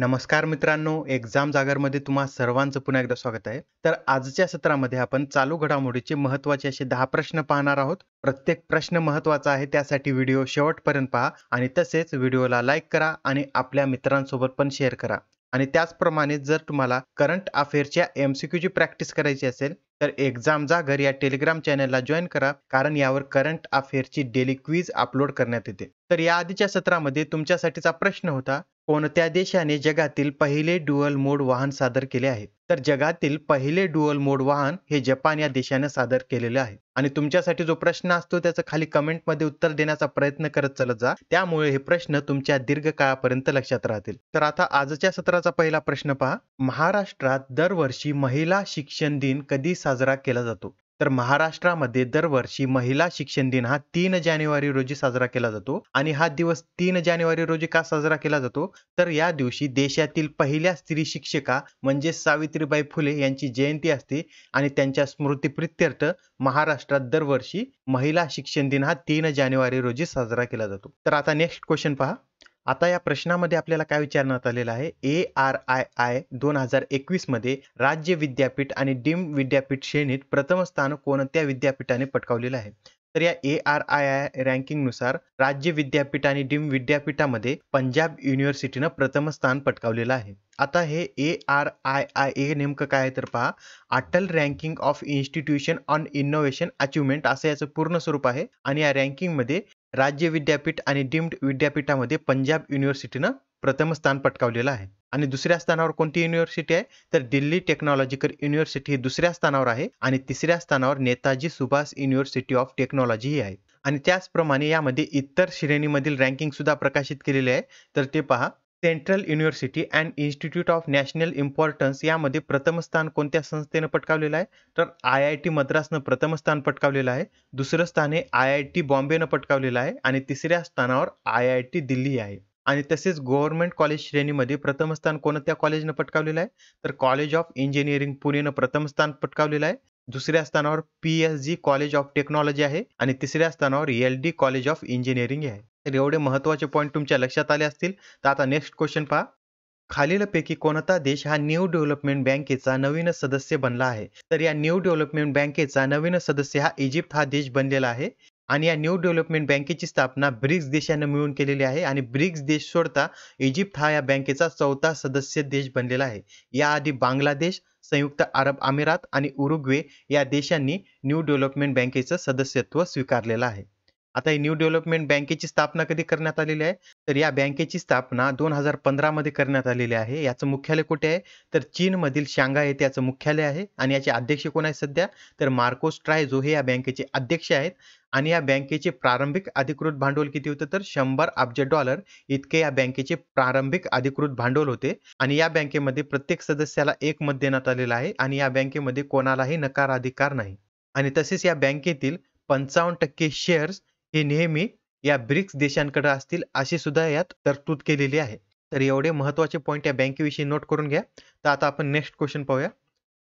नमस्कार मित्रांनो एक्झाम जागरमध्ये तुम्हा सर्वांचं पुन्हा एकदा स्वागत आहे तर आजच्या सत्रामध्ये आपण चालू घडामोडीचे महत्वाचे असे दहा प्रश्न पाहणार आहोत प्रत्येक प्रश्न महत्वाचा आहे त्यासाठी व्हिडिओ शेवटपर्यंत पहा आणि तसेच व्हिडिओला लाईक करा आणि आपल्या मित्रांसोबत पण शेअर करा आणि त्याचप्रमाणे जर तुम्हाला करंट अफेअरच्या एम सी क्यूची प्रॅक्टिस करायची असेल तर एक्झाम जागर या टेलिग्राम चॅनलला जॉईन करा कारण यावर करंट अफेअरची डेली क्वीज अपलोड करण्यात येते तर या आधीच्या सत्रामध्ये तुमच्यासाठीचा प्रश्न होता कोणत्या देशाने जगातील पहिले ड्युअल मोड वाहन सादर केले आहे तर जगातील पहिले ड्युअल मोड वाहन हे जपान या देशाने सादर केलेले आहे आणि तुमच्यासाठी जो प्रश्न असतो त्याचं खाली कमेंटमध्ये उत्तर देण्याचा प्रयत्न करत चालत जा त्यामुळे हे प्रश्न तुमच्या दीर्घकाळापर्यंत लक्षात राहतील तर आता आजच्या सत्राचा पहिला प्रश्न पहा महाराष्ट्रात दरवर्षी महिला शिक्षण दिन कधी साजरा केला जातो तर महाराष्ट्रामध्ये दरवर्षी महिला शिक्षण दिन हा तीन जानेवारी रोजी साजरा केला जातो आणि हा दिवस तीन जानेवारी रोजी का साजरा केला जातो तर या दिवशी देशातील पहिल्या स्त्री शिक्षिका म्हणजे सावित्रीबाई फुले यांची जयंती असते आणि त्यांच्या स्मृतीप्रित्यर्थ महाराष्ट्रात दरवर्षी महिला शिक्षण दिन हा तीन जानेवारी रोजी साजरा केला जातो तर आता नेक्स्ट क्वेश्चन पहा आता या प्रश्नामध्ये आपल्याला काय विचारण्यात आलेलं आहे ए आर आय आय दोन हजार एकवीस मध्ये राज्य विद्यापीठ आणि डीम विद्यापीठ श्रेणीत प्रथम स्थान कोणत्या विद्यापीठाने पटकावलेलं आहे तर या A R I I ranking नुसार राज्य विद्यापीठ आणि डीम विद्यापीठामध्ये पंजाब युनिव्हर्सिटीनं प्रथम स्थान पटकावलेलं आहे आता हे A R I I A नेमकं काय तर पहा Atal ranking of institution on innovation achievement असं याचं पूर्ण स्वरूप आहे आणि या रँकिंगमध्ये राज्य विद्यापीठ आणि डिम्ड विद्यापीठामध्ये पंजाब युनिव्हर्सिटीनं प्रथम स्थान पटकावलेलं आहे आणि दुसऱ्या स्थानावर कोणती युनिव्हर्सिटी आहे तर दिल्ली टेक्नॉलॉजिकल युनिव्हर्सिटी ही दुसऱ्या स्थानावर आहे आणि तिसऱ्या स्थानावर Netaji Subhas university of technology ही आहे आणि त्याचप्रमाणे यामध्ये इतर श्रेणीमधील रँकिंग सुद्धा प्रकाशित केलेले आहे तर ते पहा central university and institute of national importance यामध्ये प्रथम स्थान कोणत्या संस्थेनं पटकावलेलं आहे तर आय आय टी मद्रासनं प्रथम स्थान पटकावलेलं आहे दुसरं स्थान हे आय आय टी बॉम्बेनं पटकावलेलं आहे आणि तिसऱ्या स्थानावर आय आय टी दिल्ली आहे आणि तसेच गव्हर्नमेंट कॉलेज श्रेणीमध्ये प्रथम स्थान कोणत्या कॉलेजनं पटकावलेलं आहे तर कॉलेज ऑफ इंजिनिअरिंग पुणेनं प्रथम स्थान पटकावलेलं आहे दुसऱ्या स्थानावर P S G college of technology आहे आणि तिसऱ्या स्थानावर L D college of engineering आहे तर एवढे महत्वाचे पॉईंट तुमच्या लक्षात आले असतील तर आता नेक्स्ट क्वेश्चन पहा खालीलपैकी कोणता देश हा न्यू डेव्हलपमेंट बँकेचा नवीन सदस्य बनला आहे तर या न्यू डेव्हलपमेंट बँकेचा नवीन सदस्य हा इजिप्त हा देश बनलेला आहे आणि या न्यू डेव्हलपमेंट बँकेची स्थापना ब्रिक्स देशाने मिळून केलेली आहे आणि ब्रिक्स देश सोडता इजिप्त हा या बँकेचा चौथा सदस्य देश बनलेला आहे याआधी बांगलादेश संयुक्त अरब अमिरात आणि उरुग्वे या देशांनी न्यू डेव्हलपमेंट बँकेचं सदस्यत्व स्वीकारलेलं आहे आता ही न्यू डेव्हलपमेंट बँकेची स्थापना कधी करण्यात आलेली आहे तर या बँकेची स्थापना दोन हजार मध्ये करण्यात आलेली आहे याचं मुख्यालय कुठे आहे तर चीनमधील शांघाय येथे याचं मुख्यालय आहे आणि याचे अध्यक्ष कोण आहेत सध्या तर मार्कोस जो हे या बँकेचे अध्यक्ष आहेत आणि या बँकेचे प्रारंभिक अधिकृत भांडवल किती होतं तर शंभर अब्ज डॉलर इतके या बँकेचे प्रारंभिक अधिकृत भांडवल होते आणि या बँकेमध्ये प्रत्येक सदस्याला एक मत देण्यात आलेलं आहे आणि या बँकेमध्ये कोणालाही नकार अधिकार नाही आणि तसेच या बँकेतील पंचावन्न टक्के शेअर्स हे नेहमी या ब्रिक्स देशांकडे असतील अशी सुद्धा यात तरतूद केलेली आहे तर एवढे महत्त्वाचे पॉईंट या बँकेविषयी नोट करून घ्या तर आता आपण नेक्स्ट क्वेश्चन पाहूया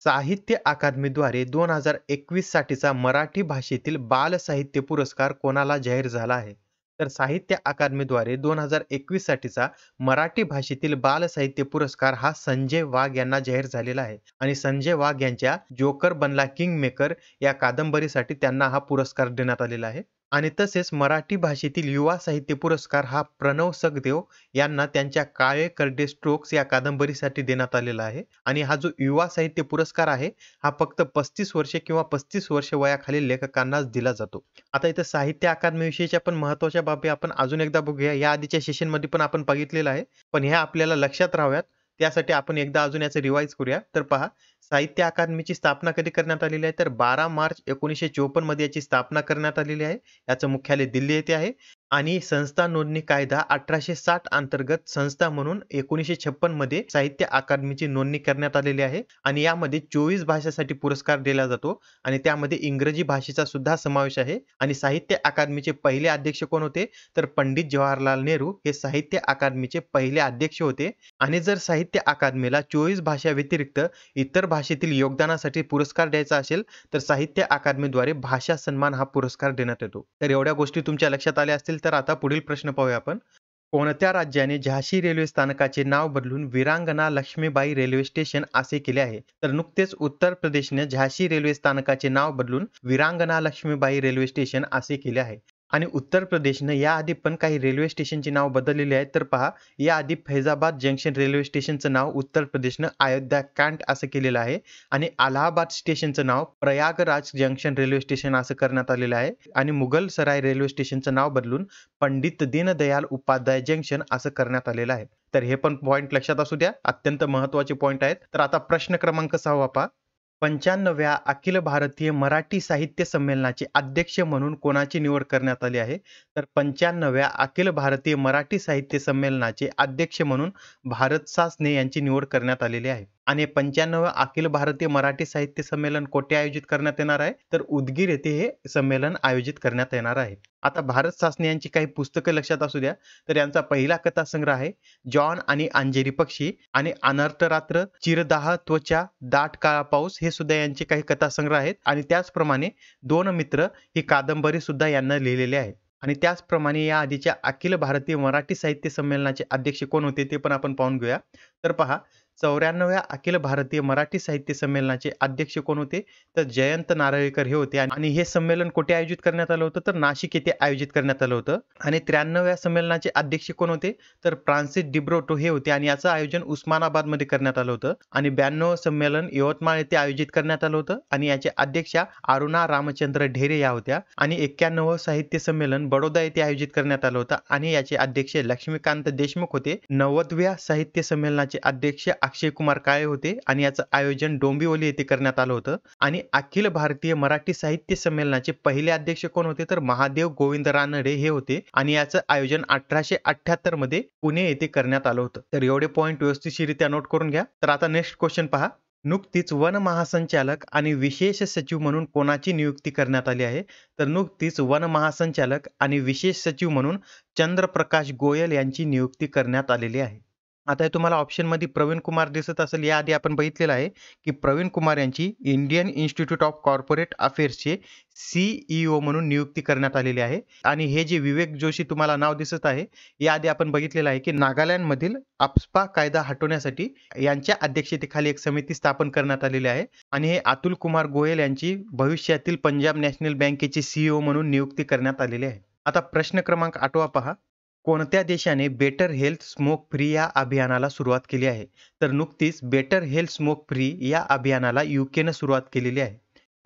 साहित्य अकादमीद्वारे दोन हजार एकवीस साठीचा मराठी भाषेतील बाल साहित्य पुरस्कार कोणाला जाहीर झाला आहे तर साहित्य अकादमीद्वारे दोन हजार एकवीस साठीचा मराठी भाषेतील बाल साहित्य पुरस्कार हा संजय वाघ यांना जाहीर झालेला आहे आणि संजय वाघ यांच्या जोकर बनला किंग मेकर या कादंबरीसाठी त्यांना हा पुरस्कार देण्यात आलेला आहे आणि तसेच मराठी भाषेतील युवा साहित्य पुरस्कार हा प्रणव सखदेव यांना त्यांच्या काळे करडे स्ट्रोक्स या कादंबरीसाठी देण्यात आलेला आहे आणि हा जो युवा साहित्य पुरस्कार आहे हा फक्त पस्तीस वर्षे किंवा पस्तीस वर्ष वयाखालील लेखकांनाच दिला जातो आता इथं साहित्य अकादमीविषयीच्या पण महत्वाच्या बाबी आपण अजून एकदा बघूया या आधीच्या सेशनमध्ये पण आपण बघितलेलं आहे पण ह्या आपल्याला लक्षात राहाव्यात त्यासाठी आपण एकदा अजून याचा रिवाईज करूया तर पहा साहित्य अकादमीची स्थापना कधी करण्यात आलेली आहे तर बारा मार्च एकोणीसशे चोपन्न मध्ये याची स्थापना करण्यात आलेली आहे याचं मुख्यालय दिल्ली येथे आहे आणि संस्था नोंदणी कायदा अठराशे साठ अंतर्गत संस्था म्हणून एकोणीसशे छप्पन मध्ये साहित्य अकादमीची नोंदणी करण्यात आलेली आहे आणि यामध्ये चोवीस भाषेसाठी पुरस्कार दिला जातो आणि त्यामध्ये इंग्रजी भाषेचा सुद्धा समावेश आहे आणि साहित्य अकादमीचे पहिले अध्यक्ष कोण होते तर पंडित जवाहरलाल नेहरू हे साहित्य अकादमीचे पहिले अध्यक्ष होते आणि जर साहित्य अकादमीला चोवीस भाषा व्यतिरिक्त इतर भाषेतील योगदानासाठी पुरस्कार द्यायचा असेल तर साहित्य अकादमीद्वारे भाषा सन्मान हा पुरस्कार देण्यात येतो तर एवढ्या गोष्टी तुमच्या लक्षात आल्या असतील तर आता पुढील प्रश्न पाहूया आपण कोणत्या राज्याने झाशी रेल्वे स्थानकाचे नाव बदलून विरांगना लक्ष्मीबाई रेल्वे स्टेशन असे केले आहे तर नुकतेच उत्तर प्रदेशने झाशी रेल्वे स्थानकाचे नाव बदलून विरांगना लक्ष्मीबाई रेल्वे स्टेशन असे केले आहे आणि उत्तर प्रदेशनं याआधी पण काही रेल्वे स्टेशनची नाव बदललेली आहेत तर पहा याआधी फैजाबाद जंक्शन रेल्वे स्टेशनचं नाव उत्तर प्रदेशनं अयोध्या कॅन्ट असं केलेलं आहे आणि अलाहाबाद स्टेशनचं नाव प्रयागराज जंक्शन रेल्वे स्टेशन असं करण्यात आलेलं आहे आणि मुघल सराय रेल्वे स्टेशनचं नाव बदलून पंडित दीनदयाल उपाध्याय जंक्शन असं करण्यात आलेलं आहे तर हे पण पॉईंट लक्षात असू द्या अत्यंत महत्वाचे पॉईंट आहेत तर आता प्रश्न क्रमांक सहावा पहा पंच्याण्णव्या अखिल भारतीय मराठी साहित्य संमेलनाचे अध्यक्ष म्हणून कोणाची निवड करण्यात आली आहे तर पंच्याण्णव्या अखिल भारतीय मराठी साहित्य संमेलनाचे अध्यक्ष म्हणून भारत सासने यांची निवड करण्यात आलेली आहे आणि पंच्याण्णव अखिल भारतीय मराठी साहित्य संमेलन कोठे आयोजित करण्यात येणार आहे तर उदगीर येथे हे संमेलन आयोजित करण्यात येणार आहे आता भारत सासने यांची काही पुस्तकं लक्षात असू द्या तर यांचा पहिला कथा संग्रह आहे जॉन आणि अंजेरी पक्षी आणि अनर्थ रात्र चिरदाह त्वचा दाट काळा पाऊस हे सुद्धा यांचे काही कथासंग्रह आहेत आणि त्याचप्रमाणे दोन मित्र ही कादंबरी सुद्धा यांना लिहिलेली आहे आणि त्याचप्रमाणे या आधीच्या अखिल भारतीय मराठी साहित्य संमेलनाचे अध्यक्ष कोण होते ते पण आपण पाहून घेऊया तर पहा चौऱ्याण्णव्या अखिल भारतीय मराठी साहित्य संमेलनाचे अध्यक्ष कोण होते तर जयंत नारळीकर हे होते आणि हे संमेलन कुठे आयोजित करण्यात आलं होतं तर नाशिक येथे आयोजित करण्यात आलं होतं आणि त्र्याण्णव्या संमेलनाचे अध्यक्ष कोण होते तर फ्रान्सिस डिब्रोटो हे होते आणि याचं आयोजन उस्मानाबाद मध्ये करण्यात आलं होतं आणि ब्याण्णव संमेलन यवतमाळ येथे आयोजित करण्यात आलं होतं आणि याचे अध्यक्षा अरुणा रामचंद्र ढेरे या होत्या आणि एक्क्याण्णव साहित्य संमेलन बडोदा येथे आयोजित करण्यात आलं होतं आणि याचे अध्यक्ष लक्ष्मीकांत देशमुख होते नव्वदव्या साहित्य संमेलनाचे अध्यक्ष अक्षय कुमार काळे होते आणि याचं आयोजन डोंबिवली येथे करण्यात आलं होतं आणि अखिल भारतीय मराठी साहित्य संमेलनाचे पहिले अध्यक्ष कोण होते तर महादेव गोविंद रानडे हे होते आणि याचं आयोजन अठराशे अठ्याहत्तर मध्ये पुणे येथे करण्यात आलं होतं तर एवढे पॉईंट व्यवस्थितरित्या नोट करून घ्या तर आता नेक्स्ट क्वेश्चन पहा नुकतीच वन महासंचालक आणि विशेष सचिव म्हणून कोणाची नियुक्ती करण्यात आली आहे तर नुकतीच वन महासंचालक आणि विशेष सचिव म्हणून चंद्रप्रकाश गोयल यांची नियुक्ती करण्यात आलेली आहे आता हे तुम्हाला मध्ये प्रवीण कुमार दिसत असेल याआधी आपण बघितलेलं आहे की प्रवीण कुमार यांची इंडियन इन्स्टिट्यूट ऑफ कॉर्पोरेट अफेअर्सचे सीईओ म्हणून नियुक्ती करण्यात आलेली आहे आणि हे जे विवेक जोशी तुम्हाला नाव दिसत आहे याआधी आपण बघितलेलं आहे की नागालँड मधील आपस्पा कायदा हटवण्यासाठी यांच्या अध्यक्षतेखाली एक समिती स्थापन करण्यात आलेली आहे आणि हे अतुल कुमार गोयल यांची भविष्यातील पंजाब नॅशनल बँकेचे सीईओ e म्हणून नियुक्ती करण्यात आलेली आहे आता प्रश्न क्रमांक आठवा पहा कोणत्या देशाने बेटर हेल्थ स्मोक फ्री या अभियानाला सुरुवात केली आहे तर नुकतीच बेटर हेल्थ स्मोक फ्री या अभियानाला युकेनं सुरुवात केलेली आहे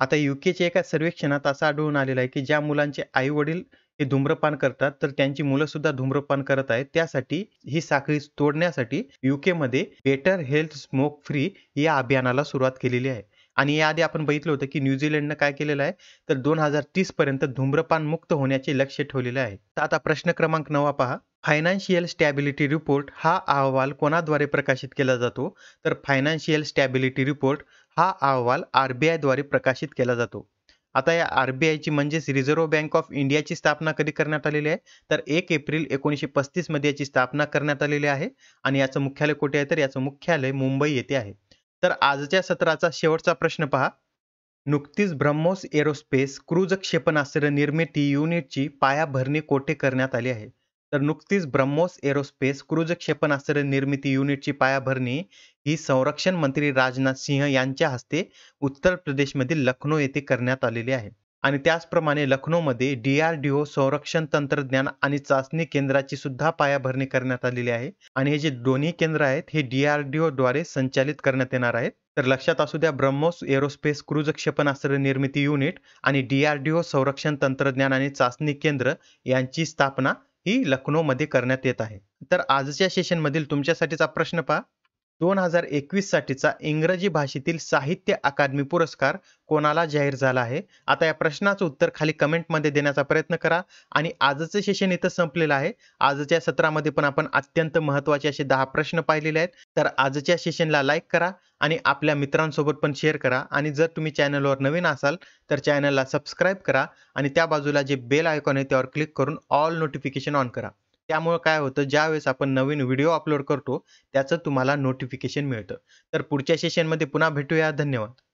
आता युकेच्या एका सर्वेक्षणात असं आढळून आलेलं आहे की ज्या मुलांचे आई वडील हे धूम्रपान करतात तर त्यांची मुलं सुद्धा धूम्रपान करत आहेत त्यासाठी ही साखळी तोडण्यासाठी युकेमध्ये बेटर हेल्थ स्मोक फ्री या अभियानाला सुरुवात केलेली आहे आणि याआधी आपण बघितलं होतं की न्यूझीलंडनं काय केलेलं आहे तर दोन हजार तीस पर्यंत धूम्रपान मुक्त होण्याचे लक्ष ठेवलेले आहे तर आता प्रश्न क्रमांक नवा पहा फायनान्शियल स्टॅबिलिटी रिपोर्ट हा अहवाल कोणाद्वारे प्रकाशित केला जातो तर फायनान्शियल स्टॅबिलिटी रिपोर्ट हा अहवाल आरबीआय द्वारे प्रकाशित केला जातो आता या आर ची म्हणजेच रिझर्व्ह बँक ऑफ इंडियाची स्थापना कधी करण्यात आलेली आहे तर एक एप्रिल एकोणीसशे मध्ये याची स्थापना करण्यात आलेली आहे आणि याचं मुख्यालय कुठे आहे तर याचं मुख्यालय मुंबई येथे आहे तर आजच्या सत्राचा शेवटचा प्रश्न पहा नुकतीच ब्रह्मोस एरोस्पेस क्रूज क्षेपणास्त्र निर्मिती युनिटची पायाभरणी कोठे करण्यात आली आहे तर नुकतीच ब्रह्मोस एरोस्पेस क्रूज क्षेपणास्त्र निर्मिती युनिटची पायाभरणी ही संरक्षण मंत्री राजनाथ सिंह यांच्या हस्ते उत्तर प्रदेशमधील लखनौ येथे करण्यात आलेली आहे आणि त्याचप्रमाणे लखनौमध्ये डी आर डी ओ संरक्षण तंत्रज्ञान आणि चाचणी केंद्राची सुद्धा पायाभरणी करण्यात आलेली आहे आणि हे जे दोन्ही केंद्र आहेत हे डी आर डी ओद्वारे संचालित करण्यात येणार आहेत तर लक्षात असू द्या ब्रह्मोस एरोस्पेस क्रूज क्षेपणास्त्र निर्मिती युनिट आणि डी आर डी ओ संरक्षण तंत्रज्ञान आणि चाचणी केंद्र यांची स्थापना ही लखनौमध्ये करण्यात येत आहे तर आजच्या मधील तुमच्यासाठीचा प्रश्न पहा दोन हजार एकवीस साठीचा इंग्रजी भाषेतील साहित्य अकादमी पुरस्कार कोणाला जाहीर झाला आहे आता या प्रश्नाचं उत्तर खाली कमेंटमध्ये देण्याचा प्रयत्न करा आणि आजचं सेशन इथं संपलेलं आहे आजच्या सत्रामध्ये पण आपण अत्यंत महत्त्वाचे असे दहा प्रश्न पाहिलेले आहेत तर आजच्या सेशनला लाईक करा आणि आपल्या मित्रांसोबत पण शेअर करा आणि जर तुम्ही चॅनलवर नवीन असाल तर चॅनलला सबस्क्राईब करा आणि त्या बाजूला जे बेल आयकॉन आहे त्यावर क्लिक करून ऑल नोटिफिकेशन ऑन करा त्यामुळे काय होतं ज्यावेळेस आपण नवीन व्हिडिओ अपलोड करतो त्याचं तुम्हाला नोटिफिकेशन मिळतं तर पुढच्या सेशनमध्ये पुन्हा भेटूया धन्यवाद